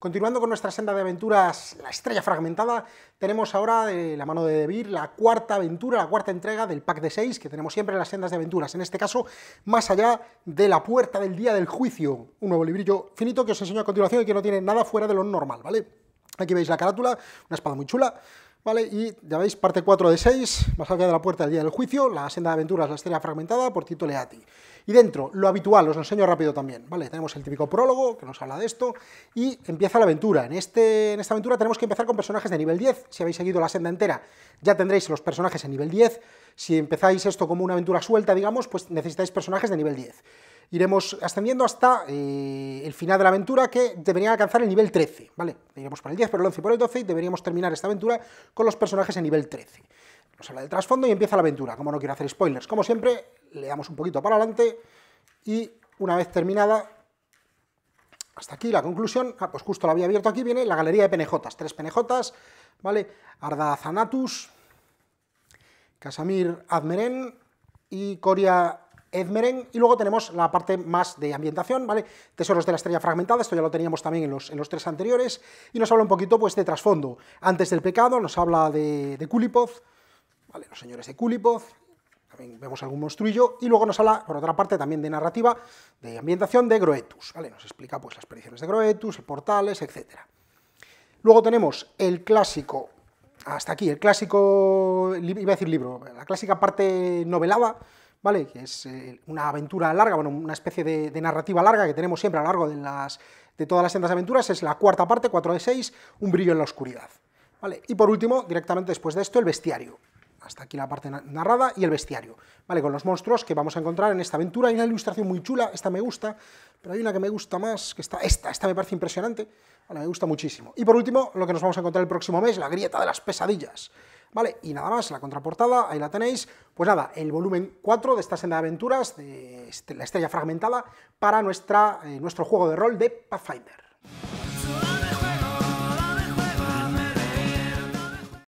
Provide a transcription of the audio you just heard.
Continuando con nuestra senda de aventuras, la estrella fragmentada, tenemos ahora de eh, la mano de Debir la cuarta aventura, la cuarta entrega del pack de 6 que tenemos siempre en las sendas de aventuras, en este caso más allá de la puerta del día del juicio, un nuevo librillo finito que os enseño a continuación y que no tiene nada fuera de lo normal, ¿vale? Aquí veis la carátula, una espada muy chula, ¿Vale? Y ya veis, parte 4 de 6, más allá de la puerta del día del juicio, la senda de aventuras, la estrella fragmentada, por Tito Leati. Y dentro, lo habitual, os lo enseño rápido también, ¿vale? Tenemos el típico prólogo que nos habla de esto y empieza la aventura. En, este, en esta aventura tenemos que empezar con personajes de nivel 10. Si habéis seguido la senda entera, ya tendréis los personajes en nivel 10. Si empezáis esto como una aventura suelta, digamos, pues necesitáis personajes de nivel 10 iremos ascendiendo hasta eh, el final de la aventura, que debería alcanzar el nivel 13, ¿vale? Iremos por el 10, por el 11 y por el 12, y deberíamos terminar esta aventura con los personajes en nivel 13. Nos habla del trasfondo y empieza la aventura, como no quiero hacer spoilers. Como siempre, le damos un poquito para adelante, y una vez terminada, hasta aquí la conclusión. Ah, pues justo la había abierto aquí, viene la galería de penejotas. Tres penejotas, ¿vale? Zanatus, Casamir Admeren y Coria Edmeren, y luego tenemos la parte más de ambientación, ¿vale? Tesoros de la estrella fragmentada, esto ya lo teníamos también en los, tres anteriores, y nos habla un poquito pues, de trasfondo. Antes del pecado nos habla de, de ¿vale? Los señores de Kulipov, también vemos algún monstruillo, y luego nos habla, por otra parte, también de narrativa, de ambientación de Groetus, ¿vale? Nos explica pues, las predicciones de Groetus, portales, etc. Luego tenemos el clásico, hasta aquí, el clásico, iba a decir libro, la clásica parte novelada, ¿vale? que es eh, una aventura larga, bueno, una especie de, narrativa larga que tenemos siempre a lo largo de, todas las aventuras, es la cuarta parte, 4 de 6, un brillo en la oscuridad. ¿vale? Y por último, directamente después de esto, el bestiario. Hasta aquí la parte narrada y el bestiario, ¿vale? Con los monstruos que vamos a encontrar en esta aventura. Hay una ilustración muy chula, esta me gusta, pero hay una que me gusta más, que está esta, esta me parece impresionante, vale, me gusta muchísimo. Y por último, lo que nos vamos a encontrar el próximo mes, la grieta de las pesadillas. ¿vale? Y nada más, la contraportada, ahí la tenéis. Pues nada, el volumen 4 de esta senda de aventuras, de este, la estrella fragmentada, para nuestra, eh, nuestro juego de rol de Pathfinder.